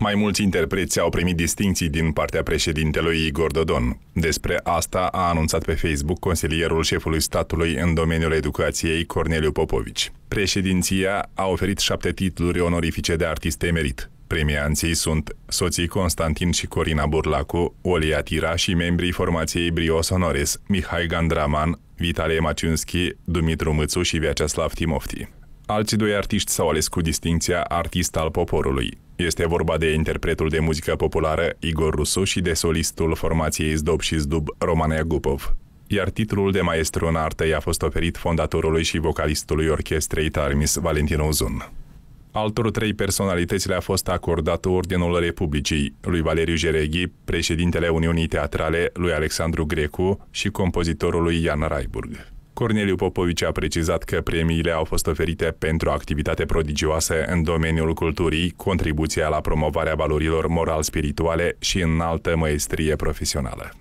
Mai mulți interpreți au primit distinții din partea președintelui Igor Dodon. Despre asta a anunțat pe Facebook consilierul șefului statului în domeniul educației Corneliu Popovici. Președinția a oferit șapte titluri onorifice de artist emerit. Premianții sunt soții Constantin și Corina Burlacu, Olia Tira și membrii formației Brio Sonores, Mihai Gandraman, Vitalie Maciunski, Dumitru Mățu și Viaceslav Timofti. Alții doi artiști s-au ales cu distinția Artist al Poporului. Este vorba de interpretul de muzică populară Igor Rusu și de solistul formației Zdob și Zdub Roman Iagupov. Iar titlul de maestru în artă i-a fost oferit fondatorului și vocalistului orchestrei Tarmis Valentin Ozun. Altor trei personalități le-a fost acordat Ordinul Republicii, lui Valeriu Jereghi, președintele Uniunii Teatrale, lui Alexandru Grecu și compozitorului Ian Raiburg. Corneliu Popovici a precizat că premiile au fost oferite pentru activitate prodigioasă în domeniul culturii, contribuția la promovarea valorilor moral-spirituale și înaltă măestrie profesională.